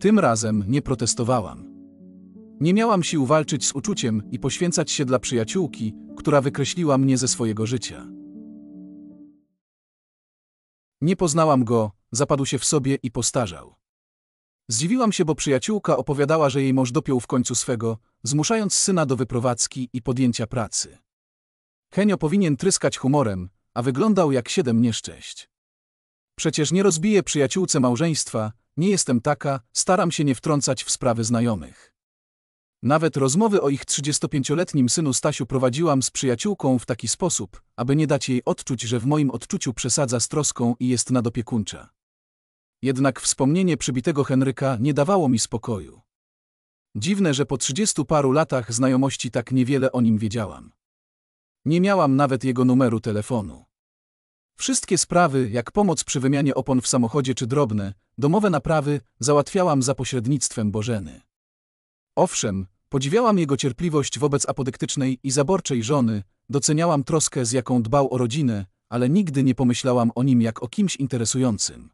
Tym razem nie protestowałam. Nie miałam sił walczyć z uczuciem i poświęcać się dla przyjaciółki, która wykreśliła mnie ze swojego życia. Nie poznałam go, zapadł się w sobie i postarzał. Zdziwiłam się, bo przyjaciółka opowiadała, że jej mąż dopiął w końcu swego, zmuszając syna do wyprowadzki i podjęcia pracy. Henio powinien tryskać humorem, a wyglądał jak siedem nieszczęść. Przecież nie rozbije przyjaciółce małżeństwa, nie jestem taka, staram się nie wtrącać w sprawy znajomych. Nawet rozmowy o ich 35-letnim synu Stasiu prowadziłam z przyjaciółką w taki sposób, aby nie dać jej odczuć, że w moim odczuciu przesadza z troską i jest nadopiekuńcza. Jednak wspomnienie przybitego Henryka nie dawało mi spokoju. Dziwne, że po trzydziestu paru latach znajomości tak niewiele o nim wiedziałam. Nie miałam nawet jego numeru telefonu. Wszystkie sprawy, jak pomoc przy wymianie opon w samochodzie czy drobne, domowe naprawy, załatwiałam za pośrednictwem Bożeny. Owszem, podziwiałam jego cierpliwość wobec apodyktycznej i zaborczej żony, doceniałam troskę, z jaką dbał o rodzinę, ale nigdy nie pomyślałam o nim jak o kimś interesującym.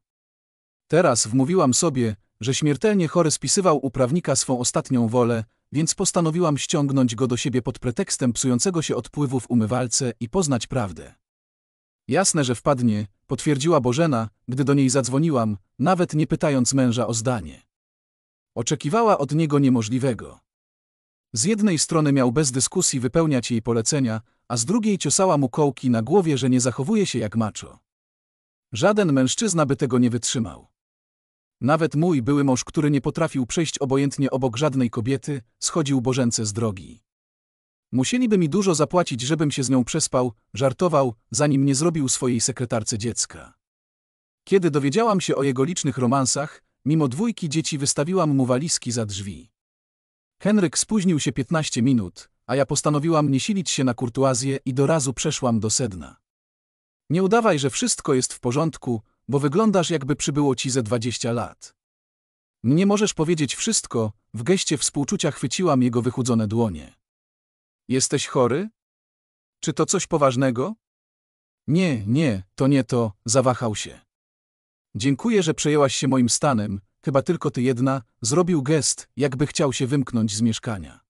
Teraz wmówiłam sobie, że śmiertelnie chory spisywał u prawnika swą ostatnią wolę, więc postanowiłam ściągnąć go do siebie pod pretekstem psującego się odpływu w umywalce i poznać prawdę. Jasne, że wpadnie, potwierdziła Bożena, gdy do niej zadzwoniłam, nawet nie pytając męża o zdanie. Oczekiwała od niego niemożliwego. Z jednej strony miał bez dyskusji wypełniać jej polecenia, a z drugiej ciosała mu kołki na głowie, że nie zachowuje się jak maczo. Żaden mężczyzna by tego nie wytrzymał. Nawet mój były mąż, który nie potrafił przejść obojętnie obok żadnej kobiety, schodził Bożence z drogi. Musieliby mi dużo zapłacić, żebym się z nią przespał, żartował, zanim nie zrobił swojej sekretarce dziecka. Kiedy dowiedziałam się o jego licznych romansach, mimo dwójki dzieci wystawiłam mu walizki za drzwi. Henryk spóźnił się 15 minut, a ja postanowiłam nie silić się na kurtuazję i do razu przeszłam do sedna. Nie udawaj, że wszystko jest w porządku, bo wyglądasz jakby przybyło ci ze 20 lat. Nie możesz powiedzieć wszystko, w geście współczucia chwyciłam jego wychudzone dłonie. Jesteś chory? Czy to coś poważnego? Nie, nie, to nie to, zawahał się. Dziękuję, że przejęłaś się moim stanem, chyba tylko ty jedna, zrobił gest, jakby chciał się wymknąć z mieszkania.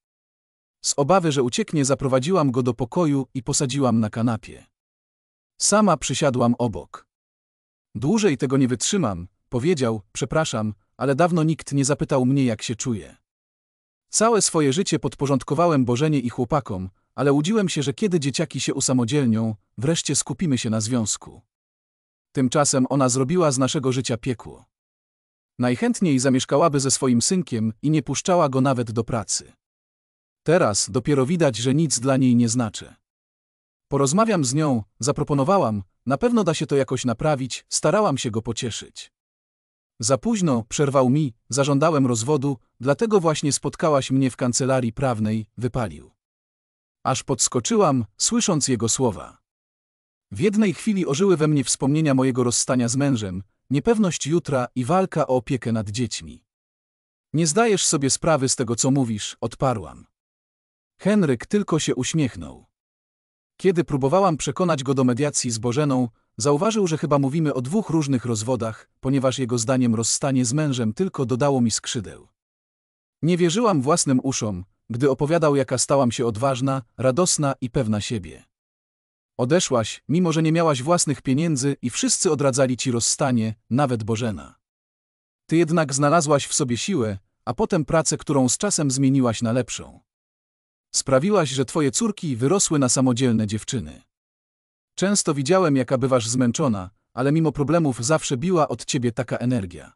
Z obawy, że ucieknie, zaprowadziłam go do pokoju i posadziłam na kanapie. Sama przysiadłam obok. Dłużej tego nie wytrzymam, powiedział, przepraszam, ale dawno nikt nie zapytał mnie, jak się czuję. Całe swoje życie podporządkowałem Bożenie i chłopakom, ale łudziłem się, że kiedy dzieciaki się usamodzielnią, wreszcie skupimy się na związku. Tymczasem ona zrobiła z naszego życia piekło. Najchętniej zamieszkałaby ze swoim synkiem i nie puszczała go nawet do pracy. Teraz dopiero widać, że nic dla niej nie znaczy. Porozmawiam z nią, zaproponowałam, na pewno da się to jakoś naprawić, starałam się go pocieszyć. Za późno, przerwał mi, zażądałem rozwodu, dlatego właśnie spotkałaś mnie w kancelarii prawnej, wypalił. Aż podskoczyłam, słysząc jego słowa. W jednej chwili ożyły we mnie wspomnienia mojego rozstania z mężem, niepewność jutra i walka o opiekę nad dziećmi. Nie zdajesz sobie sprawy z tego, co mówisz, odparłam. Henryk tylko się uśmiechnął. Kiedy próbowałam przekonać go do mediacji z Bożeną, Zauważył, że chyba mówimy o dwóch różnych rozwodach, ponieważ jego zdaniem rozstanie z mężem tylko dodało mi skrzydeł. Nie wierzyłam własnym uszom, gdy opowiadał, jaka stałam się odważna, radosna i pewna siebie. Odeszłaś, mimo że nie miałaś własnych pieniędzy i wszyscy odradzali ci rozstanie, nawet Bożena. Ty jednak znalazłaś w sobie siłę, a potem pracę, którą z czasem zmieniłaś na lepszą. Sprawiłaś, że twoje córki wyrosły na samodzielne dziewczyny. Często widziałem, jaka bywasz zmęczona, ale mimo problemów zawsze biła od ciebie taka energia.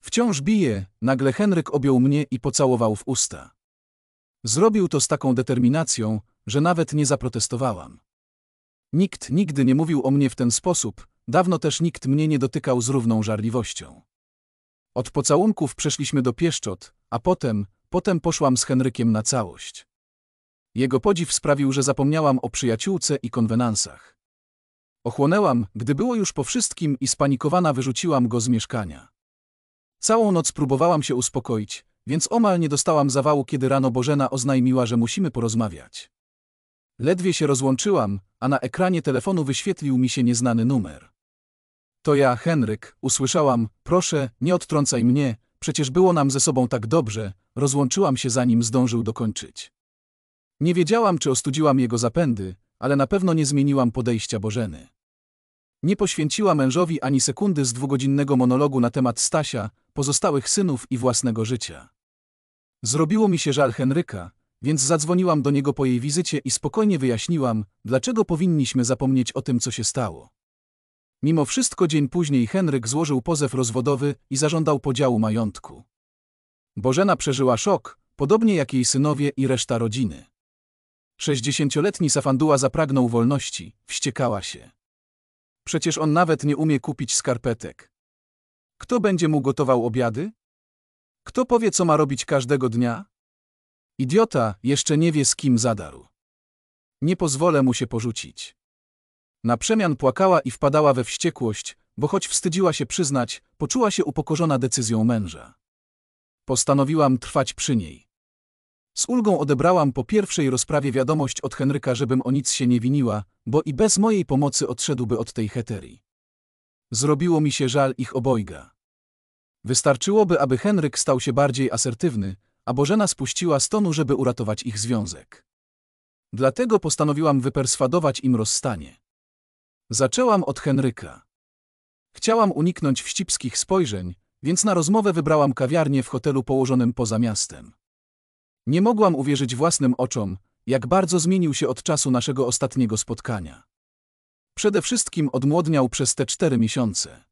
Wciąż bije, nagle Henryk objął mnie i pocałował w usta. Zrobił to z taką determinacją, że nawet nie zaprotestowałam. Nikt nigdy nie mówił o mnie w ten sposób, dawno też nikt mnie nie dotykał z równą żarliwością. Od pocałunków przeszliśmy do pieszczot, a potem, potem poszłam z Henrykiem na całość. Jego podziw sprawił, że zapomniałam o przyjaciółce i konwenansach. Ochłonęłam, gdy było już po wszystkim i spanikowana wyrzuciłam go z mieszkania. Całą noc próbowałam się uspokoić, więc omal nie dostałam zawału, kiedy rano Bożena oznajmiła, że musimy porozmawiać. Ledwie się rozłączyłam, a na ekranie telefonu wyświetlił mi się nieznany numer. To ja, Henryk, usłyszałam, proszę, nie odtrącaj mnie, przecież było nam ze sobą tak dobrze, rozłączyłam się zanim zdążył dokończyć. Nie wiedziałam, czy ostudziłam jego zapędy, ale na pewno nie zmieniłam podejścia Bożeny. Nie poświęciła mężowi ani sekundy z dwugodzinnego monologu na temat Stasia, pozostałych synów i własnego życia. Zrobiło mi się żal Henryka, więc zadzwoniłam do niego po jej wizycie i spokojnie wyjaśniłam, dlaczego powinniśmy zapomnieć o tym, co się stało. Mimo wszystko dzień później Henryk złożył pozew rozwodowy i zażądał podziału majątku. Bożena przeżyła szok, podobnie jak jej synowie i reszta rodziny. Sześćdziesięcioletni Safanduła zapragnął wolności, wściekała się. Przecież on nawet nie umie kupić skarpetek. Kto będzie mu gotował obiady? Kto powie, co ma robić każdego dnia? Idiota jeszcze nie wie, z kim zadarł. Nie pozwolę mu się porzucić. Na przemian płakała i wpadała we wściekłość, bo choć wstydziła się przyznać, poczuła się upokorzona decyzją męża. Postanowiłam trwać przy niej. Z ulgą odebrałam po pierwszej rozprawie wiadomość od Henryka, żebym o nic się nie winiła, bo i bez mojej pomocy odszedłby od tej heterii. Zrobiło mi się żal ich obojga. Wystarczyłoby, aby Henryk stał się bardziej asertywny, a Bożena spuściła z żeby uratować ich związek. Dlatego postanowiłam wyperswadować im rozstanie. Zaczęłam od Henryka. Chciałam uniknąć wścibskich spojrzeń, więc na rozmowę wybrałam kawiarnię w hotelu położonym poza miastem. Nie mogłam uwierzyć własnym oczom, jak bardzo zmienił się od czasu naszego ostatniego spotkania. Przede wszystkim odmłodniał przez te cztery miesiące.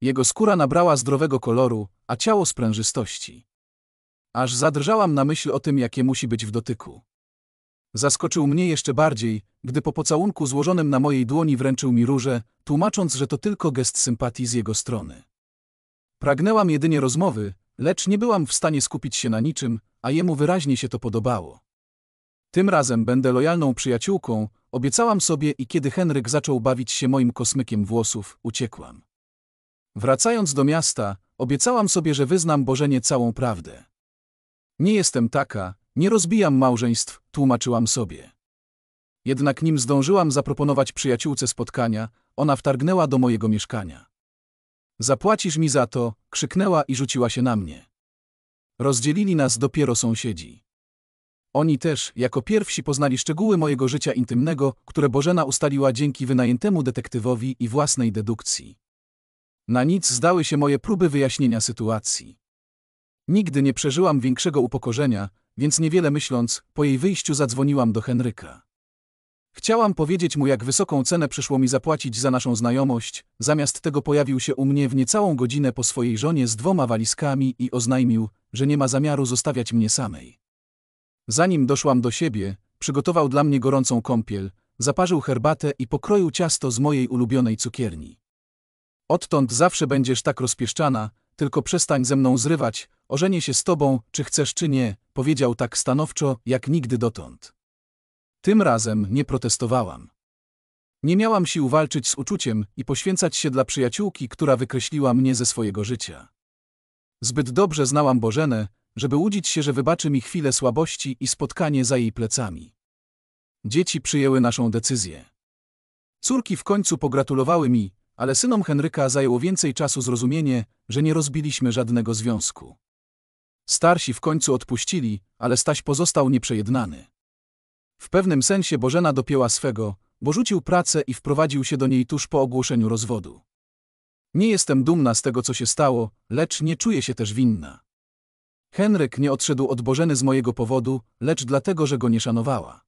Jego skóra nabrała zdrowego koloru, a ciało sprężystości. Aż zadrżałam na myśl o tym, jakie musi być w dotyku. Zaskoczył mnie jeszcze bardziej, gdy po pocałunku złożonym na mojej dłoni wręczył mi róże, tłumacząc, że to tylko gest sympatii z jego strony. Pragnęłam jedynie rozmowy, lecz nie byłam w stanie skupić się na niczym, a jemu wyraźnie się to podobało. Tym razem będę lojalną przyjaciółką, obiecałam sobie i kiedy Henryk zaczął bawić się moim kosmykiem włosów, uciekłam. Wracając do miasta, obiecałam sobie, że wyznam Bożenie całą prawdę. Nie jestem taka, nie rozbijam małżeństw, tłumaczyłam sobie. Jednak nim zdążyłam zaproponować przyjaciółce spotkania, ona wtargnęła do mojego mieszkania. Zapłacisz mi za to, krzyknęła i rzuciła się na mnie. Rozdzielili nas dopiero sąsiedzi. Oni też, jako pierwsi, poznali szczegóły mojego życia intymnego, które Bożena ustaliła dzięki wynajętemu detektywowi i własnej dedukcji. Na nic zdały się moje próby wyjaśnienia sytuacji. Nigdy nie przeżyłam większego upokorzenia, więc niewiele myśląc, po jej wyjściu zadzwoniłam do Henryka. Chciałam powiedzieć mu, jak wysoką cenę przyszło mi zapłacić za naszą znajomość, zamiast tego pojawił się u mnie w niecałą godzinę po swojej żonie z dwoma walizkami i oznajmił, że nie ma zamiaru zostawiać mnie samej. Zanim doszłam do siebie, przygotował dla mnie gorącą kąpiel, zaparzył herbatę i pokroił ciasto z mojej ulubionej cukierni. Odtąd zawsze będziesz tak rozpieszczana, tylko przestań ze mną zrywać, ożenię się z tobą, czy chcesz czy nie, powiedział tak stanowczo, jak nigdy dotąd. Tym razem nie protestowałam. Nie miałam sił walczyć z uczuciem i poświęcać się dla przyjaciółki, która wykreśliła mnie ze swojego życia. Zbyt dobrze znałam Bożenę, żeby łudzić się, że wybaczy mi chwilę słabości i spotkanie za jej plecami. Dzieci przyjęły naszą decyzję. Córki w końcu pogratulowały mi, ale synom Henryka zajęło więcej czasu zrozumienie, że nie rozbiliśmy żadnego związku. Starsi w końcu odpuścili, ale Staś pozostał nieprzejednany. W pewnym sensie Bożena dopięła swego, bo rzucił pracę i wprowadził się do niej tuż po ogłoszeniu rozwodu. Nie jestem dumna z tego, co się stało, lecz nie czuję się też winna. Henryk nie odszedł od Bożeny z mojego powodu, lecz dlatego, że go nie szanowała.